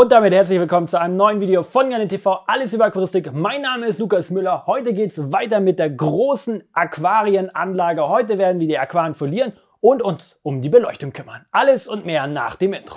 Und damit herzlich willkommen zu einem neuen Video von Janne TV, alles über Aquaristik. Mein Name ist Lukas Müller. Heute geht es weiter mit der großen Aquarienanlage. Heute werden wir die Aquarien folieren und uns um die Beleuchtung kümmern. Alles und mehr nach dem Intro.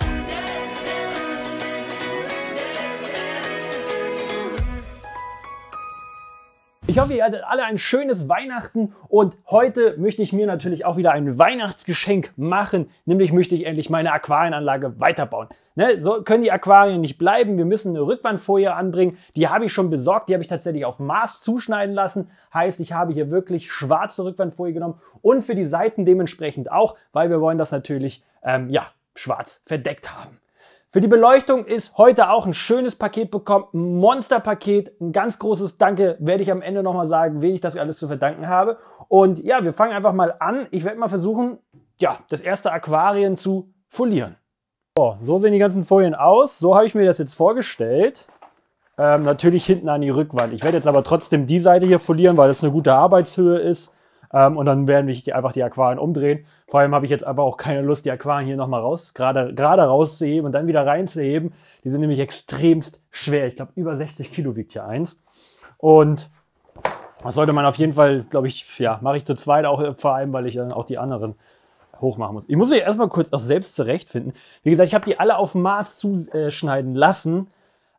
Ich hoffe, ihr hattet alle ein schönes Weihnachten und heute möchte ich mir natürlich auch wieder ein Weihnachtsgeschenk machen, nämlich möchte ich endlich meine Aquarienanlage weiterbauen. Ne, so können die Aquarien nicht bleiben, wir müssen eine Rückwandfolie anbringen, die habe ich schon besorgt, die habe ich tatsächlich auf Maß zuschneiden lassen, heißt, ich habe hier wirklich schwarze Rückwandfolie genommen und für die Seiten dementsprechend auch, weil wir wollen das natürlich, ähm, ja, schwarz verdeckt haben. Für die Beleuchtung ist heute auch ein schönes Paket bekommen, ein Monsterpaket. Ein ganz großes Danke werde ich am Ende nochmal sagen, wen ich das alles zu verdanken habe. Und ja, wir fangen einfach mal an. Ich werde mal versuchen, ja, das erste Aquarien zu folieren. So, so sehen die ganzen Folien aus. So habe ich mir das jetzt vorgestellt. Ähm, natürlich hinten an die Rückwand. Ich werde jetzt aber trotzdem die Seite hier folieren, weil das eine gute Arbeitshöhe ist. Ähm, und dann werden wir die, einfach die Aquarien umdrehen. Vor allem habe ich jetzt aber auch keine Lust, die Aquarien hier nochmal raus, gerade, gerade rauszuheben und dann wieder reinzuheben. Die sind nämlich extremst schwer. Ich glaube, über 60 Kilo wiegt hier eins. Und das sollte man auf jeden Fall, glaube ich, ja, mache ich zu zweit auch äh, vor allem, weil ich dann äh, auch die anderen hochmachen muss. Ich muss mich erstmal kurz auch selbst zurechtfinden. Wie gesagt, ich habe die alle auf Maß zuschneiden äh, lassen.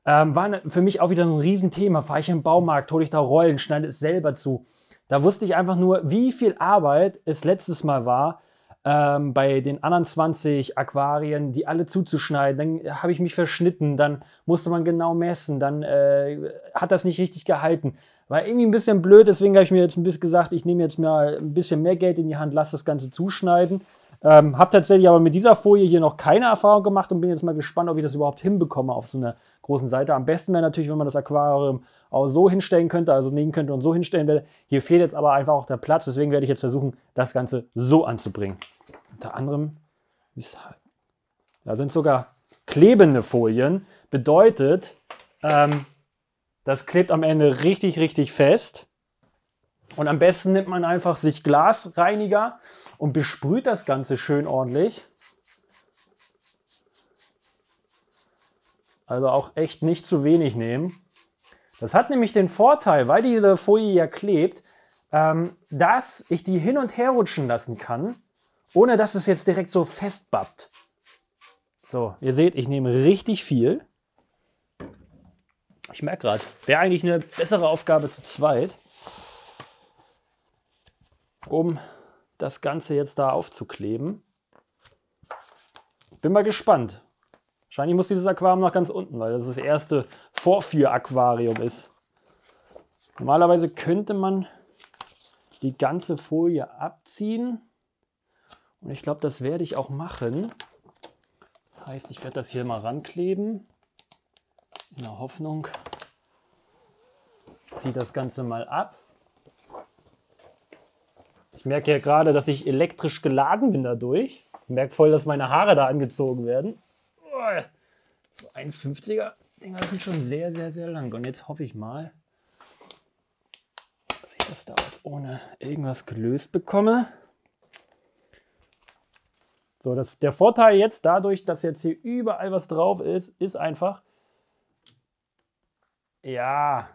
Ähm, war ne, für mich auch wieder so ein Riesenthema. Fahre ich im Baumarkt, hole ich da Rollen, schneide es selber zu. Da wusste ich einfach nur, wie viel Arbeit es letztes Mal war, ähm, bei den anderen 20 Aquarien, die alle zuzuschneiden. Dann äh, habe ich mich verschnitten, dann musste man genau messen, dann äh, hat das nicht richtig gehalten. War irgendwie ein bisschen blöd, deswegen habe ich mir jetzt ein bisschen gesagt, ich nehme jetzt mal ein bisschen mehr Geld in die Hand, lasse das Ganze zuschneiden. Ähm, habe tatsächlich aber mit dieser Folie hier noch keine Erfahrung gemacht und bin jetzt mal gespannt, ob ich das überhaupt hinbekomme auf so einer großen Seite. Am besten wäre natürlich, wenn man das Aquarium auch so hinstellen könnte, also nehmen könnte und so hinstellen würde. Hier fehlt jetzt aber einfach auch der Platz, deswegen werde ich jetzt versuchen, das Ganze so anzubringen. Unter anderem, halt, da sind sogar klebende Folien, bedeutet, ähm, das klebt am Ende richtig, richtig fest. Und am besten nimmt man einfach sich Glasreiniger und besprüht das Ganze schön ordentlich. Also auch echt nicht zu wenig nehmen. Das hat nämlich den Vorteil, weil diese Folie ja klebt, ähm, dass ich die hin und her rutschen lassen kann, ohne dass es jetzt direkt so festbappt. So, ihr seht, ich nehme richtig viel. Ich merke gerade, wäre eigentlich eine bessere Aufgabe zu zweit um das Ganze jetzt da aufzukleben. Bin mal gespannt. Wahrscheinlich muss dieses Aquarium nach ganz unten, weil das das erste Vorführaquarium ist. Normalerweise könnte man die ganze Folie abziehen. Und ich glaube, das werde ich auch machen. Das heißt, ich werde das hier mal rankleben. In der Hoffnung, ziehe das Ganze mal ab. Ich merke ja gerade, dass ich elektrisch geladen bin dadurch. Ich merke voll, dass meine Haare da angezogen werden. So 1,50er Dinger sind schon sehr, sehr, sehr lang. Und jetzt hoffe ich mal, dass ich das da jetzt ohne irgendwas gelöst bekomme. So, das, der Vorteil jetzt dadurch, dass jetzt hier überall was drauf ist, ist einfach, ja,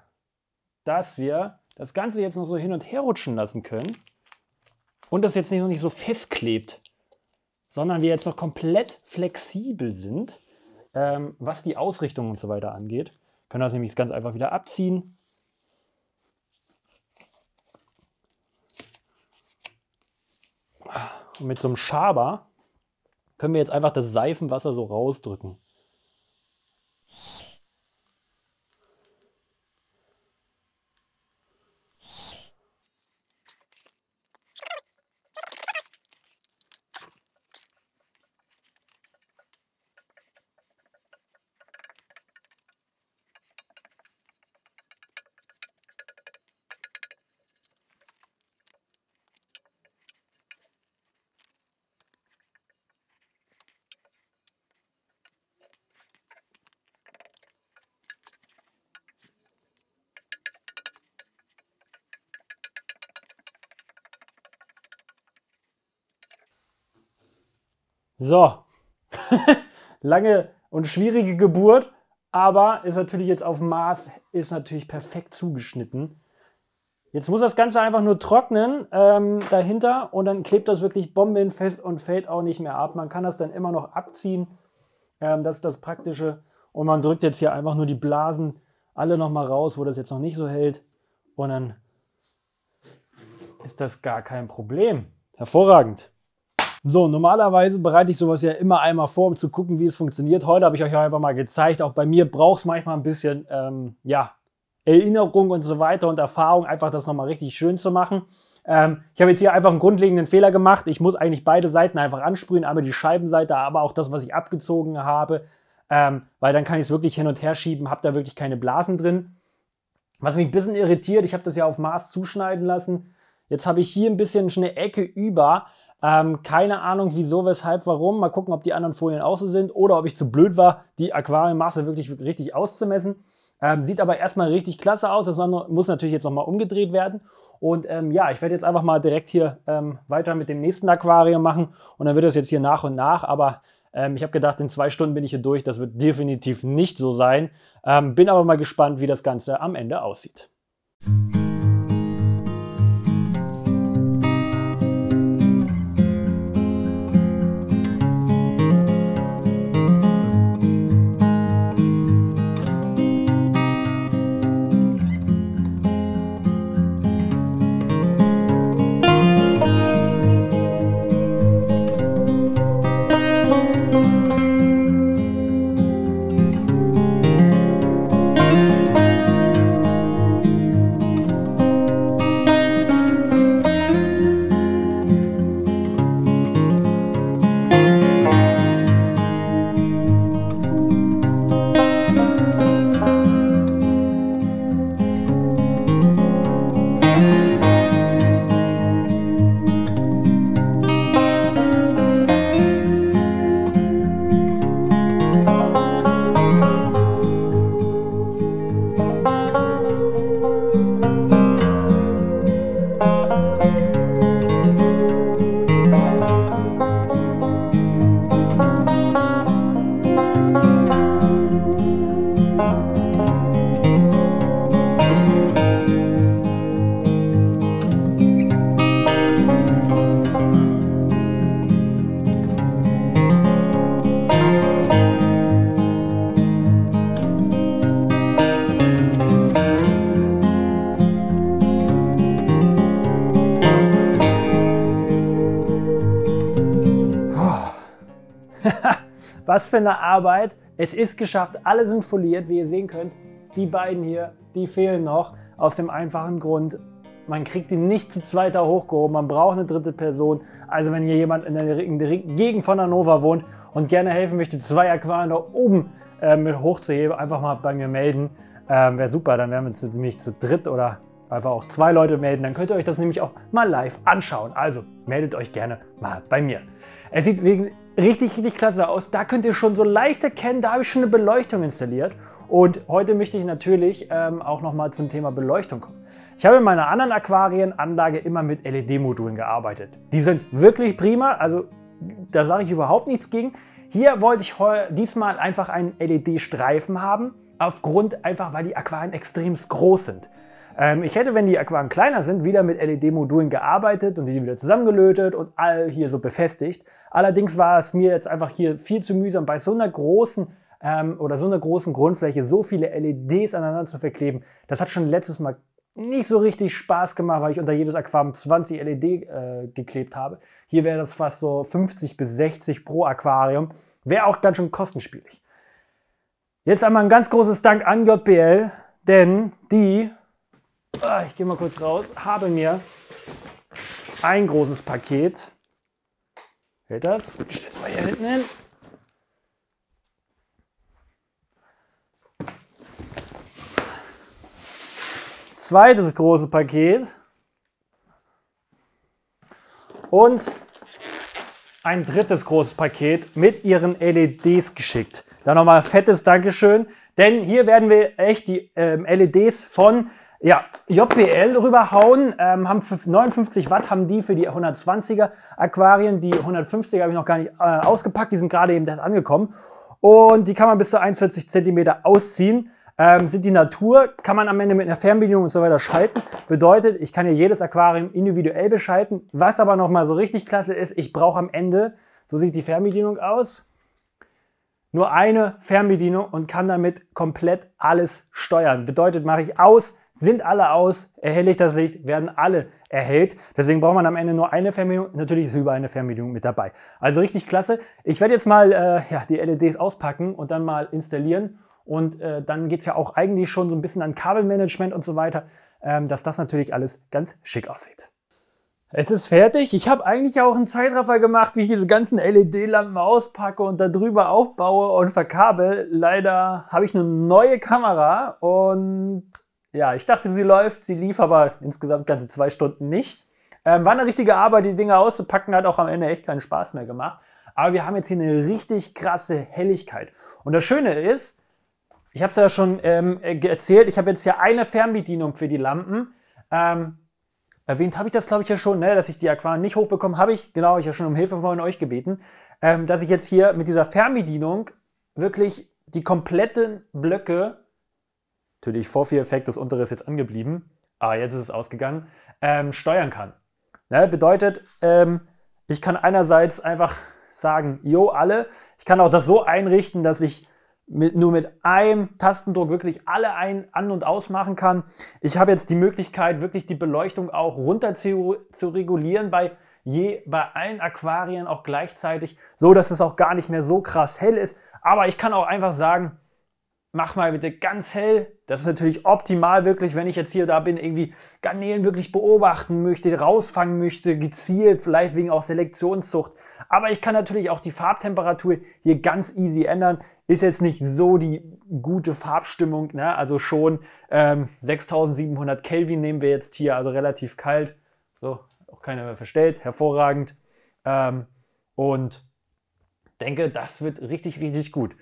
dass wir das Ganze jetzt noch so hin und her rutschen lassen können und das jetzt nicht, noch nicht so festklebt, sondern wir jetzt noch komplett flexibel sind, ähm, was die Ausrichtung und so weiter angeht. Können wir das nämlich ganz einfach wieder abziehen. Und mit so einem Schaber können wir jetzt einfach das Seifenwasser so rausdrücken. So, lange und schwierige Geburt, aber ist natürlich jetzt auf Maß, ist natürlich perfekt zugeschnitten. Jetzt muss das Ganze einfach nur trocknen ähm, dahinter und dann klebt das wirklich bombenfest und fällt auch nicht mehr ab. Man kann das dann immer noch abziehen. Ähm, das ist das Praktische. Und man drückt jetzt hier einfach nur die Blasen alle nochmal raus, wo das jetzt noch nicht so hält. Und dann ist das gar kein Problem. Hervorragend. So, normalerweise bereite ich sowas ja immer einmal vor, um zu gucken, wie es funktioniert. Heute habe ich euch einfach mal gezeigt, auch bei mir braucht es manchmal ein bisschen, ähm, ja, Erinnerung und so weiter und Erfahrung, einfach das nochmal richtig schön zu machen. Ähm, ich habe jetzt hier einfach einen grundlegenden Fehler gemacht. Ich muss eigentlich beide Seiten einfach ansprühen, einmal die Scheibenseite, aber auch das, was ich abgezogen habe, ähm, weil dann kann ich es wirklich hin und her schieben, habe da wirklich keine Blasen drin. Was mich ein bisschen irritiert, ich habe das ja auf Maß zuschneiden lassen. Jetzt habe ich hier ein bisschen eine Ecke über, ähm, keine Ahnung, wieso, weshalb, warum. Mal gucken, ob die anderen Folien auch so sind oder ob ich zu blöd war, die Aquariummaße wirklich richtig auszumessen. Ähm, sieht aber erstmal richtig klasse aus. Das muss natürlich jetzt nochmal umgedreht werden. Und ähm, ja, ich werde jetzt einfach mal direkt hier ähm, weiter mit dem nächsten Aquarium machen. Und dann wird das jetzt hier nach und nach. Aber ähm, ich habe gedacht, in zwei Stunden bin ich hier durch. Das wird definitiv nicht so sein. Ähm, bin aber mal gespannt, wie das Ganze am Ende aussieht. Was für eine Arbeit. Es ist geschafft, alle sind foliert, wie ihr sehen könnt. Die beiden hier, die fehlen noch. Aus dem einfachen Grund, man kriegt die nicht zu zweiter hochgehoben, man braucht eine dritte Person. Also wenn hier jemand in der, Gegend von Hannover wohnt und gerne helfen möchte, zwei Aquaren da oben äh, mit hochzuheben, einfach mal bei mir melden. Ähm, Wäre super, dann wären wir zu, nämlich zu dritt oder einfach auch zwei Leute melden. Dann könnt ihr euch das nämlich auch mal live anschauen. Also meldet euch gerne mal bei mir. Es sieht wegen richtig, richtig klasse aus. Da könnt ihr schon so leicht erkennen, da habe ich schon eine Beleuchtung installiert. Und heute möchte ich natürlich ähm, auch nochmal zum Thema Beleuchtung kommen. Ich habe in meiner anderen Aquarienanlage immer mit LED-Modulen gearbeitet. Die sind wirklich prima, also da sage ich überhaupt nichts gegen. Hier wollte ich diesmal einfach einen LED-Streifen haben, aufgrund einfach, weil die Aquarien extrem groß sind. Ähm, ich hätte, wenn die Aquaren kleiner sind, wieder mit LED-Modulen gearbeitet und die wieder zusammengelötet und all hier so befestigt. Allerdings war es mir jetzt einfach hier viel zu mühsam, bei so einer großen ähm, oder so einer großen Grundfläche so viele LEDs aneinander zu verkleben. Das hat schon letztes Mal nicht so richtig Spaß gemacht, weil ich unter jedes Aquarium 20 LED äh, geklebt habe. Hier wäre das fast so 50 bis 60 pro Aquarium. Wäre auch dann schon kostenspielig. Jetzt einmal ein ganz großes Dank an JBL, denn die Ah, ich gehe mal kurz raus, habe mir ein großes Paket. Hält das? Ich stelle es mal hier hinten hin. Zweites große Paket. Und ein drittes großes Paket mit ihren LEDs geschickt. Da nochmal fettes Dankeschön, denn hier werden wir echt die äh, LEDs von ja, JBL rüberhauen, ähm, haben 59 Watt, haben die für die 120er Aquarien. Die 150er habe ich noch gar nicht äh, ausgepackt, die sind gerade eben erst angekommen. Und die kann man bis zu 41 cm ausziehen. Ähm, sind die Natur, kann man am Ende mit einer Fernbedienung und so weiter schalten. Bedeutet, ich kann hier jedes Aquarium individuell beschalten. Was aber nochmal so richtig klasse ist, ich brauche am Ende, so sieht die Fernbedienung aus, nur eine Fernbedienung und kann damit komplett alles steuern. Bedeutet, mache ich aus, sind alle aus, erhelle ich das Licht, werden alle erhellt. Deswegen braucht man am Ende nur eine Fernbedienung. Natürlich ist über eine Fernbedienung mit dabei. Also richtig klasse. Ich werde jetzt mal äh, ja, die LEDs auspacken und dann mal installieren. Und äh, dann geht es ja auch eigentlich schon so ein bisschen an Kabelmanagement und so weiter, ähm, dass das natürlich alles ganz schick aussieht. Es ist fertig. Ich habe eigentlich auch einen Zeitraffer gemacht, wie ich diese ganzen LED-Lampen auspacke und darüber aufbaue und verkabel. Leider habe ich eine neue Kamera und ja, ich dachte, sie läuft, sie lief aber insgesamt ganze zwei Stunden nicht. Ähm, war eine richtige Arbeit, die Dinger auszupacken, hat auch am Ende echt keinen Spaß mehr gemacht. Aber wir haben jetzt hier eine richtig krasse Helligkeit. Und das Schöne ist, ich habe es ja schon ähm, äh, erzählt, ich habe jetzt hier eine Fernbedienung für die Lampen. Ähm, erwähnt habe ich das, glaube ich, ja schon, ne, dass ich die Aquaren nicht hochbekomme, habe ich, genau, ich habe schon um Hilfe von euch gebeten, ähm, dass ich jetzt hier mit dieser Fernbedienung wirklich die kompletten Blöcke natürlich vor Fear Effect, das untere ist jetzt angeblieben, ah, jetzt ist es ausgegangen, ähm, steuern kann. Ne? Bedeutet, ähm, ich kann einerseits einfach sagen, jo, alle. Ich kann auch das so einrichten, dass ich mit, nur mit einem Tastendruck wirklich alle ein, an- und ausmachen kann. Ich habe jetzt die Möglichkeit, wirklich die Beleuchtung auch runter zu, zu regulieren bei, je, bei allen Aquarien auch gleichzeitig, so dass es auch gar nicht mehr so krass hell ist. Aber ich kann auch einfach sagen, mach mal bitte ganz hell. Das ist natürlich optimal wirklich, wenn ich jetzt hier da bin, irgendwie Garnelen wirklich beobachten möchte, rausfangen möchte, gezielt, vielleicht wegen auch Selektionszucht. Aber ich kann natürlich auch die Farbtemperatur hier ganz easy ändern. Ist jetzt nicht so die gute Farbstimmung, ne? also schon ähm, 6700 Kelvin nehmen wir jetzt hier, also relativ kalt. So, auch keiner mehr verstellt, hervorragend. Ähm, und denke, das wird richtig, richtig gut.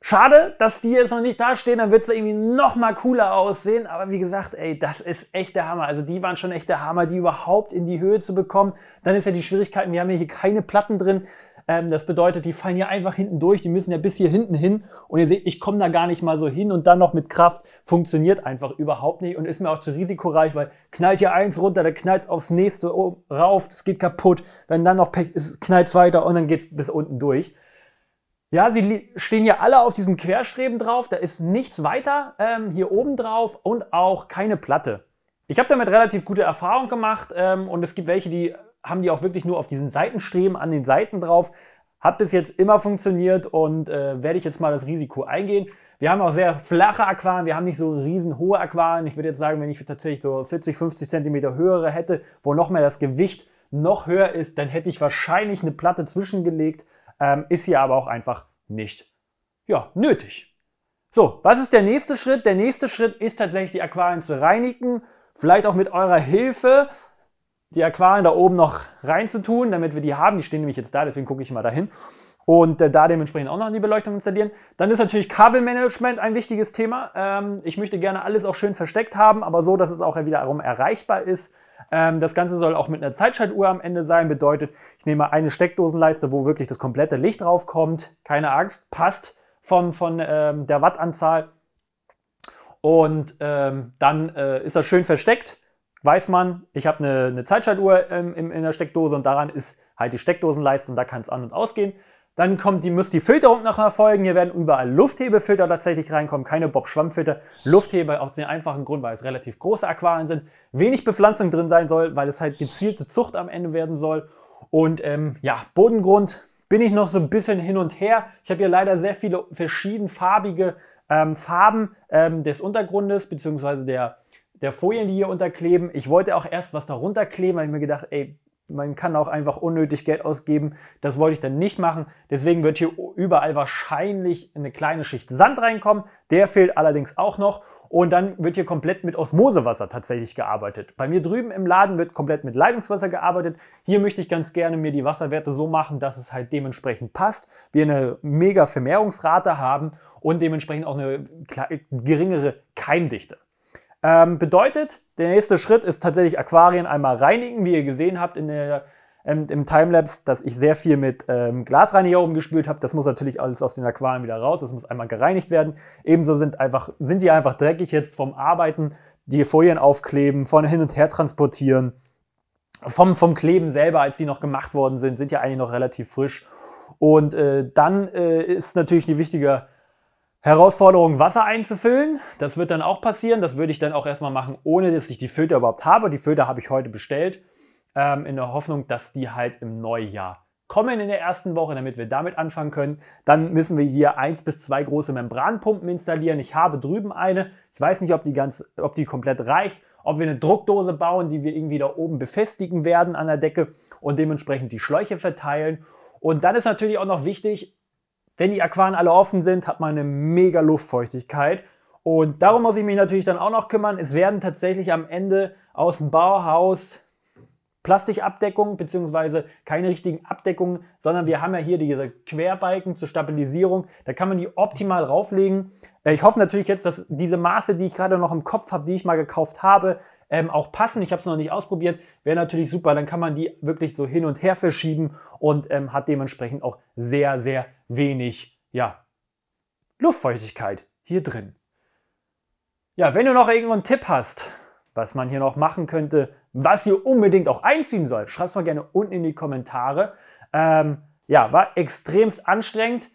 Schade, dass die jetzt noch nicht dastehen, dann wird es irgendwie noch mal cooler aussehen. Aber wie gesagt, ey, das ist echt der Hammer. Also die waren schon echt der Hammer, die überhaupt in die Höhe zu bekommen. Dann ist ja die Schwierigkeit, wir haben ja hier keine Platten drin. Ähm, das bedeutet, die fallen ja einfach hinten durch, die müssen ja bis hier hinten hin. Und ihr seht, ich komme da gar nicht mal so hin und dann noch mit Kraft. Funktioniert einfach überhaupt nicht und ist mir auch zu risikoreich, weil knallt hier eins runter, dann knallt es aufs nächste rauf, das geht kaputt. Wenn dann noch Pech ist, knallt es weiter und dann geht es bis unten durch. Ja, sie stehen ja alle auf diesen Querstreben drauf. Da ist nichts weiter ähm, hier oben drauf und auch keine Platte. Ich habe damit relativ gute Erfahrung gemacht ähm, und es gibt welche, die haben die auch wirklich nur auf diesen Seitenstreben an den Seiten drauf. Hat bis jetzt immer funktioniert und äh, werde ich jetzt mal das Risiko eingehen. Wir haben auch sehr flache Aquaren, wir haben nicht so riesen hohe Aquarien. Ich würde jetzt sagen, wenn ich tatsächlich so 40, 50 cm höhere hätte, wo noch mehr das Gewicht noch höher ist, dann hätte ich wahrscheinlich eine Platte zwischengelegt ähm, ist hier aber auch einfach nicht ja, nötig. So, was ist der nächste Schritt? Der nächste Schritt ist tatsächlich, die Aquarien zu reinigen, vielleicht auch mit eurer Hilfe die Aquarien da oben noch reinzutun, damit wir die haben. Die stehen nämlich jetzt da, deswegen gucke ich mal dahin. Und äh, da dementsprechend auch noch die Beleuchtung installieren. Dann ist natürlich Kabelmanagement ein wichtiges Thema. Ähm, ich möchte gerne alles auch schön versteckt haben, aber so, dass es auch wiederum erreichbar ist. Ähm, das Ganze soll auch mit einer Zeitschaltuhr am Ende sein. Bedeutet, ich nehme eine Steckdosenleiste, wo wirklich das komplette Licht draufkommt. Keine Angst, passt vom, von ähm, der Wattanzahl. Und ähm, dann äh, ist das schön versteckt. Weiß man, ich habe eine, eine Zeitschaltuhr ähm, in, in der Steckdose und daran ist halt die Steckdosenleiste und da kann es an und ausgehen. Dann kommt die, muss die Filterung noch erfolgen. Hier werden überall Lufthebefilter tatsächlich reinkommen, keine bob schwammfilter filter Lufthebe aus dem einfachen Grund, weil es relativ große Aquarien sind, wenig Bepflanzung drin sein soll, weil es halt gezielte Zucht am Ende werden soll. Und ähm, ja, Bodengrund bin ich noch so ein bisschen hin und her. Ich habe hier leider sehr viele verschiedenfarbige ähm, Farben ähm, des Untergrundes bzw. der der Folien, die hier unterkleben. Ich wollte auch erst was darunter kleben, weil ich mir gedacht, ey, man kann auch einfach unnötig Geld ausgeben. Das wollte ich dann nicht machen. Deswegen wird hier überall wahrscheinlich eine kleine Schicht Sand reinkommen. Der fehlt allerdings auch noch. Und dann wird hier komplett mit Osmosewasser tatsächlich gearbeitet. Bei mir drüben im Laden wird komplett mit Leitungswasser gearbeitet. Hier möchte ich ganz gerne mir die Wasserwerte so machen, dass es halt dementsprechend passt. Wir eine mega Vermehrungsrate haben und dementsprechend auch eine geringere Keimdichte. Ähm, bedeutet, der nächste Schritt ist tatsächlich Aquarien einmal reinigen, wie ihr gesehen habt in der, ähm, im Timelapse, dass ich sehr viel mit ähm, Glasreiniger umgespült habe. Das muss natürlich alles aus den Aquarien wieder raus, das muss einmal gereinigt werden. Ebenso sind, einfach, sind die einfach dreckig jetzt vom Arbeiten, die Folien aufkleben, von hin und her transportieren. Vom, vom Kleben selber, als die noch gemacht worden sind, sind ja eigentlich noch relativ frisch. Und äh, dann äh, ist natürlich die wichtige Herausforderung, Wasser einzufüllen. Das wird dann auch passieren. Das würde ich dann auch erstmal machen, ohne dass ich die Filter überhaupt habe. Die Filter habe ich heute bestellt, ähm, in der Hoffnung, dass die halt im Neujahr kommen in der ersten Woche, damit wir damit anfangen können. Dann müssen wir hier eins bis zwei große Membranpumpen installieren. Ich habe drüben eine. Ich weiß nicht, ob die, ganz, ob die komplett reicht, ob wir eine Druckdose bauen, die wir irgendwie da oben befestigen werden an der Decke und dementsprechend die Schläuche verteilen. Und dann ist natürlich auch noch wichtig, wenn die Aquaren alle offen sind, hat man eine mega Luftfeuchtigkeit. Und darum muss ich mich natürlich dann auch noch kümmern. Es werden tatsächlich am Ende aus dem Bauhaus Plastikabdeckungen beziehungsweise keine richtigen Abdeckungen, sondern wir haben ja hier diese Querbalken zur Stabilisierung. Da kann man die optimal rauflegen. Äh, ich hoffe natürlich jetzt, dass diese Maße, die ich gerade noch im Kopf habe, die ich mal gekauft habe, ähm, auch passen. Ich habe es noch nicht ausprobiert. Wäre natürlich super. Dann kann man die wirklich so hin und her verschieben und ähm, hat dementsprechend auch sehr, sehr wenig ja, Luftfeuchtigkeit hier drin. Ja, wenn du noch irgendwo einen Tipp hast, was man hier noch machen könnte, was ihr unbedingt auch einziehen soll, schreib es mal gerne unten in die Kommentare. Ähm, ja, war extremst anstrengend.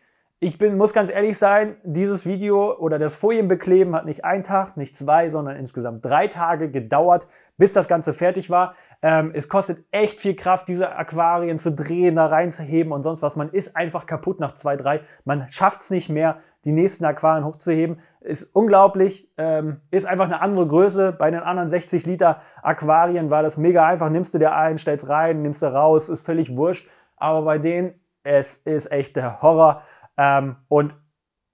Ich bin, muss ganz ehrlich sein, dieses Video oder das Folienbekleben hat nicht einen Tag, nicht zwei, sondern insgesamt drei Tage gedauert, bis das Ganze fertig war. Ähm, es kostet echt viel Kraft, diese Aquarien zu drehen, da reinzuheben und sonst was. Man ist einfach kaputt nach zwei, drei. Man schafft es nicht mehr, die nächsten Aquarien hochzuheben. Ist unglaublich, ähm, ist einfach eine andere Größe. Bei den anderen 60 Liter Aquarien war das mega einfach. Nimmst du dir ein, stellst rein, nimmst du raus, ist völlig wurscht. Aber bei denen, es ist echt der Horror. Ähm, und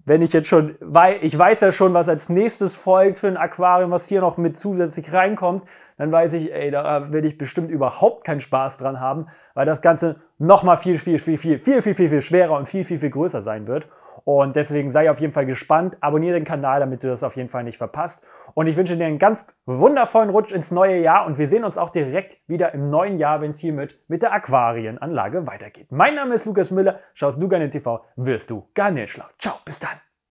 wenn ich jetzt schon, weil ich weiß ja schon, was als nächstes folgt für ein Aquarium, was hier noch mit zusätzlich reinkommt, dann weiß ich, ey, da werde ich bestimmt überhaupt keinen Spaß dran haben, weil das Ganze nochmal viel, viel, viel, viel, viel, viel, viel, viel schwerer und viel, viel, viel größer sein wird. Und deswegen sei auf jeden Fall gespannt. Abonniere den Kanal, damit du das auf jeden Fall nicht verpasst. Und ich wünsche dir einen ganz wundervollen Rutsch ins neue Jahr und wir sehen uns auch direkt wieder im neuen Jahr, wenn es hiermit mit der Aquarienanlage weitergeht. Mein Name ist Lukas Müller. Schaust du gerne TV, wirst du gar nicht schlau. Ciao, bis dann.